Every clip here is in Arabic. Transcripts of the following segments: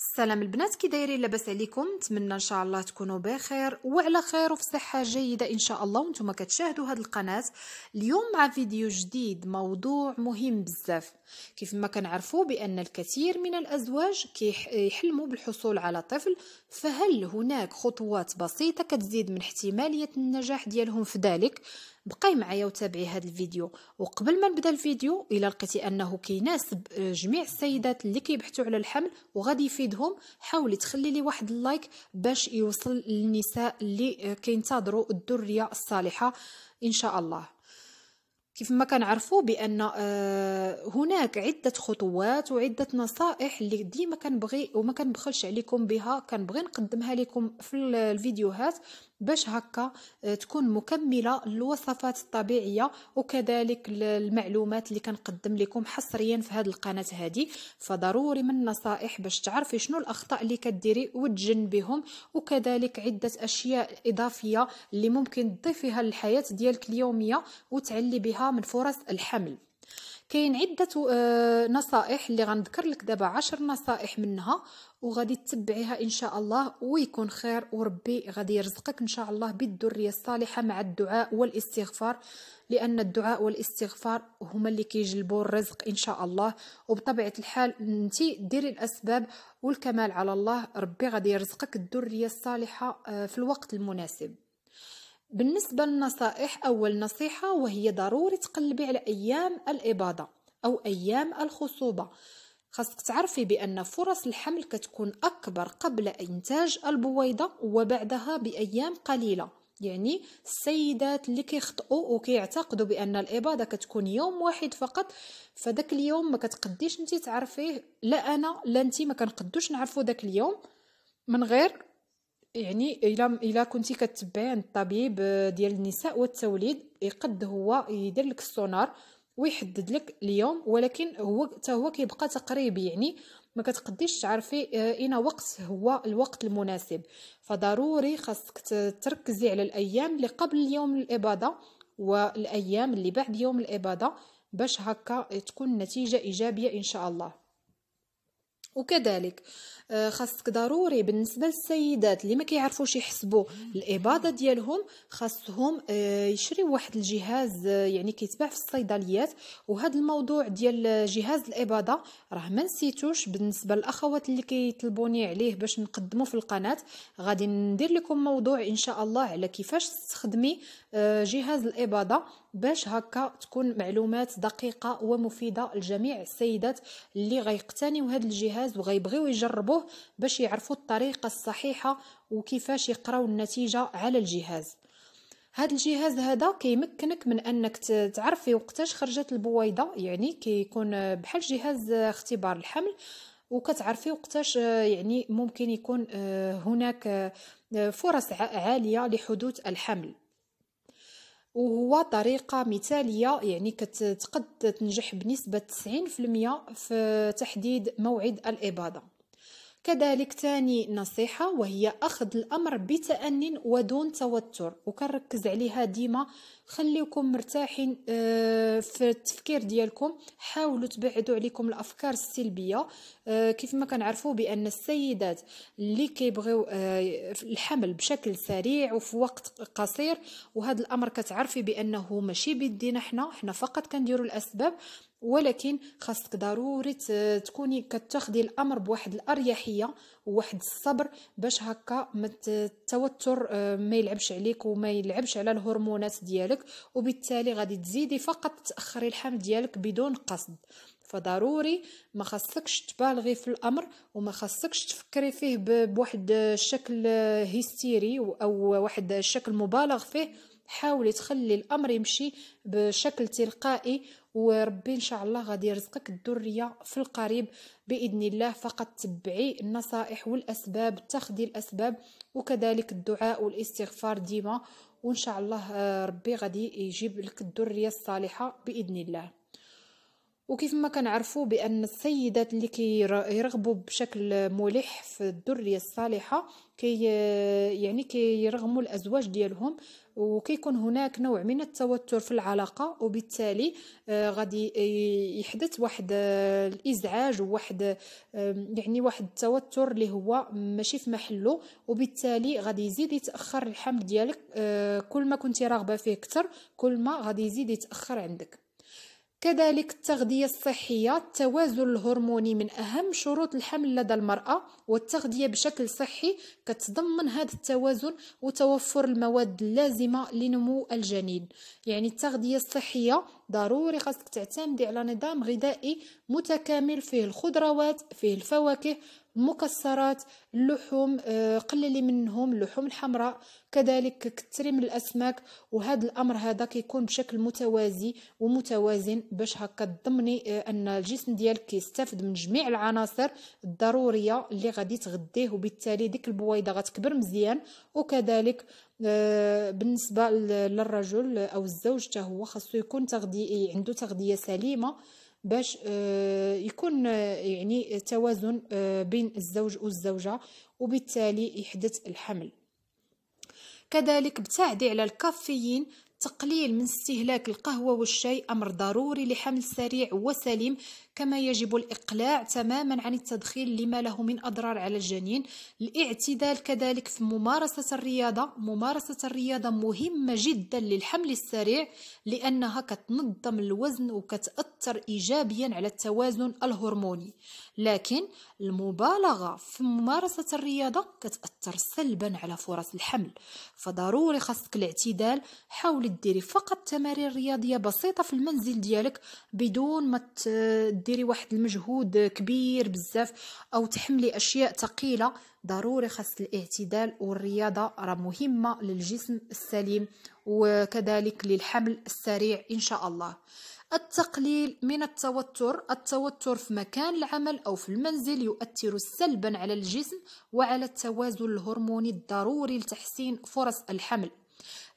السلام البنات كي دايرين لاباس عليكم نتمنى ان شاء الله تكونوا بخير وعلى خير وفي صحه جيده ان شاء الله وانتم كتشاهدوا هذه القناه اليوم مع فيديو جديد موضوع مهم بزاف كيف ما كنعرفوا بان الكثير من الازواج كيحلموا بالحصول على طفل فهل هناك خطوات بسيطه كتزيد من احتماليه النجاح ديالهم في ذلك بقاي معايا وتابعي هذا الفيديو وقبل ما نبدا الفيديو الا لقيتي انه كيناسب آه، جميع السيدات اللي كيبحثوا على الحمل وغادي يفيدهم حاولي تخلي لي واحد اللايك باش يوصل للنساء اللي آه، كينتظروا الذريه الصالحه ان شاء الله كيف ما كنعرفوا بان آه، هناك عده خطوات وعده نصائح اللي ديما كنبغي وما كنبخلش عليكم بها كنبغي نقدمها لكم في الفيديوهات باش هكا آه، تكون مكمله للوصفات الطبيعيه وكذلك المعلومات اللي كنقدم لكم حصريا في هذه القناه هذه فضروري من نصائح باش تعرفي شنو الاخطاء اللي كديري وتجنبيهم وكذلك عده اشياء اضافيه اللي ممكن تضيفيها للحياه ديالك اليوميه وتعلي بها من فرص الحمل كاين عده آه، نصائح اللي غنذكر لك دابا عشر نصائح منها وغادي تتبعيها ان شاء الله ويكون خير وربي غادي يرزقك ان شاء الله بالذريه الصالحه مع الدعاء والاستغفار لان الدعاء والاستغفار هما اللي كيجلبوا الرزق ان شاء الله وبطبيعه الحال انت ديري الاسباب والكمال على الله ربي غادي يرزقك الذريه الصالحه آه، في الوقت المناسب بالنسبة للنصائح أول نصيحة وهي ضروري تقلبي على أيام الإباضة أو أيام الخصوبة خاصك تعرفي بأن فرص الحمل كتكون أكبر قبل إنتاج البويضة وبعدها بأيام قليلة يعني السيدات اللي كيخطئوا وكيعتقدوا بان الاباضه كتكون يوم واحد فقط فداك اليوم ما كتقديش انت تعرفيه لا انا لا انت ما كنقدوش نعرفوا داك اليوم من غير يعني الا الا كنتي كتبعين الطبيب آه، ديال النساء والتوليد يقد هو يدير لك السونار ويحدد لك اليوم ولكن هو حتى هو كيبقى تقريبي يعني ما كتقديش تعرفي اين آه، وقت هو الوقت المناسب فضروري خاصك تركزي على الايام اللي قبل يوم الاباضه والايام اللي بعد يوم الاباضه باش هكا تكون النتيجه ايجابيه ان شاء الله وكذلك آه، خاصك ضروري بالنسبه للسيدات اللي ما كيعرفوش يحسبوا الاباضه ديالهم خاصهم آه، يشريو واحد الجهاز آه، يعني كيتباع في الصيدليات وهذا الموضوع ديال جهاز الاباضه راه ما نسيتوش بالنسبه للاخوات اللي كيطلبوني عليه باش نقدمه في القناه غادي ندير لكم موضوع ان شاء الله على كيفاش تستخدمي جهاز الاباضه باش هكا تكون معلومات دقيقه ومفيده لجميع السيدات اللي غيقتنيو هذا الجهاز وغيبغيو يجربوه باش يعرفوا الطريقه الصحيحه وكيفاش يقراو النتيجه على الجهاز هذا الجهاز هذا كيمكنك من انك تعرفي وقتاش خرجت البويضه يعني كيكون بحال جهاز اختبار الحمل وكتعرفي وقتاش آه، يعني ممكن يكون آه، هناك آه، فرص عاليه لحدوث الحمل وهو طريقة مثالية يعني كتقد تنجح بنسبة 90% في تحديد موعد الإباضة كذلك ثاني نصيحة وهي أخذ الأمر بتأن ودون توتر وكنركز عليها ديما خليوكم مرتاحين آه، في التفكير ديالكم حاولوا تبعدوا عليكم الافكار السلبيه آه، كيف ما كنعرفوا بان السيدات اللي كيبغيو آه، الحمل بشكل سريع وفي وقت قصير وهذا الامر كتعرفي بانه ماشي بيدينا حنا حنا فقط كنديروا الاسباب ولكن خاصك ضروري تكوني كتاخدي الامر بواحد الاريحيه وواحد الصبر باش هكا التوتر ما يلعبش عليك وما يلعبش على الهرمونات ديالك ديالك وبالتالي غادي تزيدي فقط تاخري الحمل ديالك بدون قصد فضروري ما خاصكش تبالغي في الامر وما خاصكش تفكري فيه بواحد الشكل هيستيري او واحد الشكل مبالغ فيه حاولي تخلي الامر يمشي بشكل تلقائي وربي ان شاء الله غادي يرزقك الذريه في القريب باذن الله فقط تبعي النصائح والاسباب تاخدي الاسباب وكذلك الدعاء والاستغفار ديما وان شاء الله آه، ربي غادي يجيب لك الذريه الصالحه باذن الله وكيف ما كنعرفوا بان السيدات اللي كيرغبوا بشكل ملح في الذريه الصالحه كي يعني كيرغموا الازواج ديالهم وكيكون هناك نوع من التوتر في العلاقه وبالتالي آه، غادي آه، يحدث واحد آه، الازعاج وواحد يعني واحد التوتر اللي هو ماشي في محله وبالتالي غادي يزيد يتاخر الحمل ديالك كل ما كنتي راغبه فيه اكثر كل ما غادي يزيد يتاخر عندك كذلك التغذية الصحية التوازن الهرموني من أهم شروط الحمل لدى المرأة والتغذية بشكل صحي كتضمن هذا التوازن وتوفر المواد اللازمة لنمو الجنين يعني التغذية الصحية ضروري خاصك تعتمدي على نظام غذائي متكامل فيه الخضروات فيه الفواكه مكسرات اللحوم آه، قللي منهم اللحوم الحمراء كذلك كثري من الاسماك وهذا الامر هذا كيكون بشكل متوازي ومتوازن باش هكا تضمني آه، ان الجسم ديالك كيستافد من جميع العناصر الضروريه اللي غادي تغديه وبالتالي ديك البويضه غتكبر مزيان وكذلك آه، بالنسبه للرجل او الزوج حتى هو خاصو يكون تغذيه عنده تغذيه سليمه باش آه، يكون آه، يعني توازن آه، بين الزوج والزوجه وبالتالي يحدث الحمل كذلك بتعدي على الكافيين تقليل من استهلاك القهوة والشاي أمر ضروري لحمل سريع وسليم كما يجب الإقلاع تماما عن التدخين لما له من أضرار على الجنين الاعتدال كذلك في ممارسة الرياضة ممارسة الرياضة مهمة جدا للحمل السريع لأنها كتنظم الوزن وكتأثر إيجابيا على التوازن الهرموني لكن المبالغة في ممارسة الرياضة كتأثر سلبا على فرص الحمل فضروري خاصك الاعتدال حول حاولي ديري فقط تمارين رياضيه بسيطه في المنزل ديالك بدون ما ديري واحد المجهود كبير بزاف او تحملي اشياء ثقيله ضروري خاص الاعتدال والرياضه راه مهمه للجسم السليم وكذلك للحمل السريع ان شاء الله التقليل من التوتر التوتر في مكان العمل أو في المنزل يؤثر سلبا على الجسم وعلى التوازن الهرموني الضروري لتحسين فرص الحمل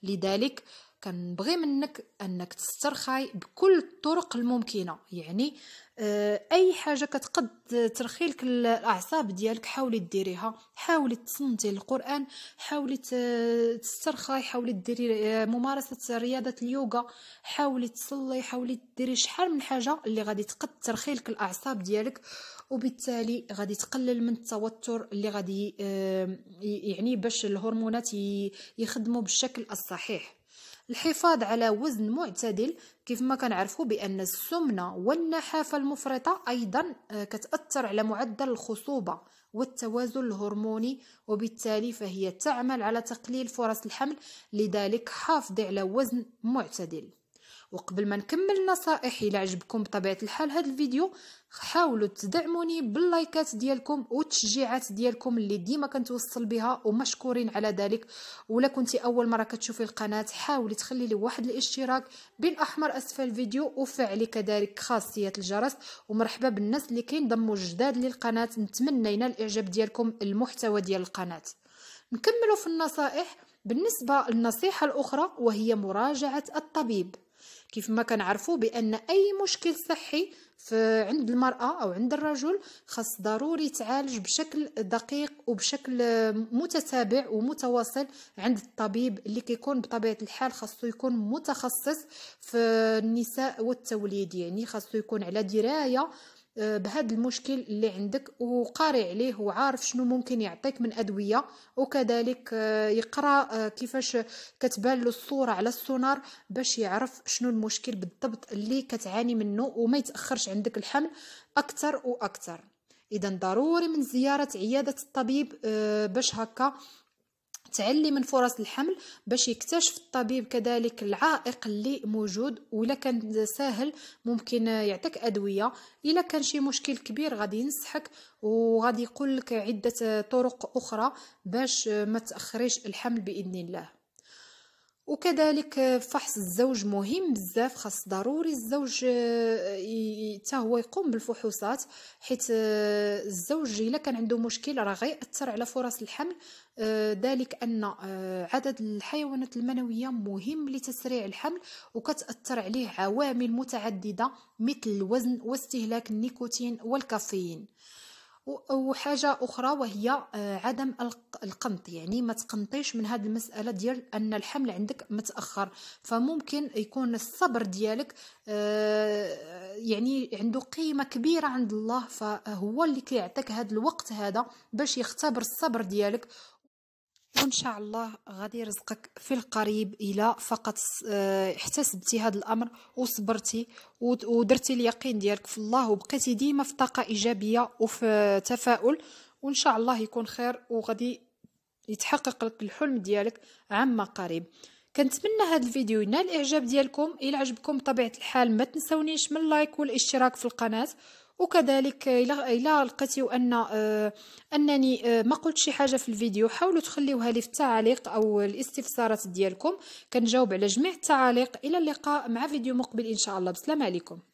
لذلك كنبغي منك انك تسترخاي بكل الطرق الممكنه يعني آه، اي حاجه كتقد ترخيلك الاعصاب ديالك حاولي ديريها حاولي تصنتي القران حاولي تسترخي حاولي ديري آه، ممارسه رياضه اليوغا حاولي تصلي حاولي ديري شحال من حاجه اللي غادي تقد ترخيلك الاعصاب ديالك وبالتالي غادي تقلل من التوتر اللي غادي آه، يعني باش الهرمونات يخدموا بالشكل الصحيح الحفاظ على وزن معتدل كيف ما كنعرفوا بان السمنه والنحافه المفرطه ايضا آه، كتاثر على معدل الخصوبه والتوازن الهرموني وبالتالي فهي تعمل على تقليل فرص الحمل لذلك حافظي على وزن معتدل وقبل ما نكمل النصائح الى عجبكم بطبيعه الحال هذا الفيديو حاولوا تدعموني باللايكات ديالكم والتشجيعات ديالكم اللي ديما كنتوصل بها ومشكورين على ذلك ولا كنتي اول مره كتشوفي القناه حاولي تخلي لي واحد الاشتراك بين احمر اسفل الفيديو وفعلي كذلك خاصيه الجرس ومرحبا بالناس اللي كينضموا جداد للقناه نتمنى ينال الاعجاب ديالكم المحتوى ديال القناه نكملوا في النصائح بالنسبه للنصيحه الاخرى وهي مراجعه الطبيب كيف ما كنعرفوا بان اي مشكل صحي في عند المراه او عند الرجل خاص ضروري يتعالج بشكل دقيق وبشكل متتابع ومتواصل عند الطبيب اللي كيكون بطبيعه الحال خاصو يكون متخصص في النساء والتوليد يعني خاصو يكون على درايه آه، بهذا المشكل اللي عندك وقاري عليه وعارف شنو ممكن يعطيك من ادويه وكذلك آه، يقرا آه، كيفاش كتبان له الصوره على السونار باش يعرف شنو المشكل بالضبط اللي كتعاني منه وما يتاخرش عندك الحمل اكثر واكثر اذا ضروري من زياره عياده الطبيب باش هكا تعلي من فرص الحمل باش يكتشف الطبيب كذلك العائق اللي موجود ولا كان ساهل ممكن يعطيك ادويه الا كان شي مشكل كبير غادي ينصحك وغادي يقول لك عده طرق اخرى باش ما تاخريش الحمل باذن الله وكذلك فحص الزوج مهم بزاف خاص ضروري الزوج آه، حتى هو يقوم بالفحوصات حيت آه، الزوج الا كان عنده مشكل راه غيأثر على فرص الحمل آه، ذلك ان عدد الحيوانات المنويه مهم لتسريع الحمل وكتاثر عليه عوامل متعدده مثل الوزن واستهلاك النيكوتين والكافيين وحاجه اخرى وهي آه، عدم القنط يعني ما تقنطيش من هذه المساله ديال ان الحمل عندك متاخر فممكن يكون الصبر ديالك آه، يعني عنده قيمه كبيره عند الله فهو اللي كيعطيك هذا الوقت هذا باش يختبر الصبر ديالك وان شاء الله غادي يرزقك في القريب الى فقط آه، احتسبتي هذا الامر وصبرتي ودرتي اليقين ديالك في الله وبقيتي ديما في طاقه ايجابيه وفي تفاؤل وان شاء الله يكون خير وغادي يتحقق لك الحلم ديالك عما قريب كنتمنى هذا الفيديو ينال الاعجاب ديالكم الى عجبكم بطبيعه الحال ما تنسونيش من اللايك والاشتراك في القناه وكذلك الا لقيتيو ان آه، انني آه، ما قلت شي حاجه في الفيديو حاولوا تخليوها لي في التعاليق او الاستفسارات ديالكم كنجاوب على جميع التعاليق الى اللقاء مع فيديو مقبل ان شاء الله بسلام عليكم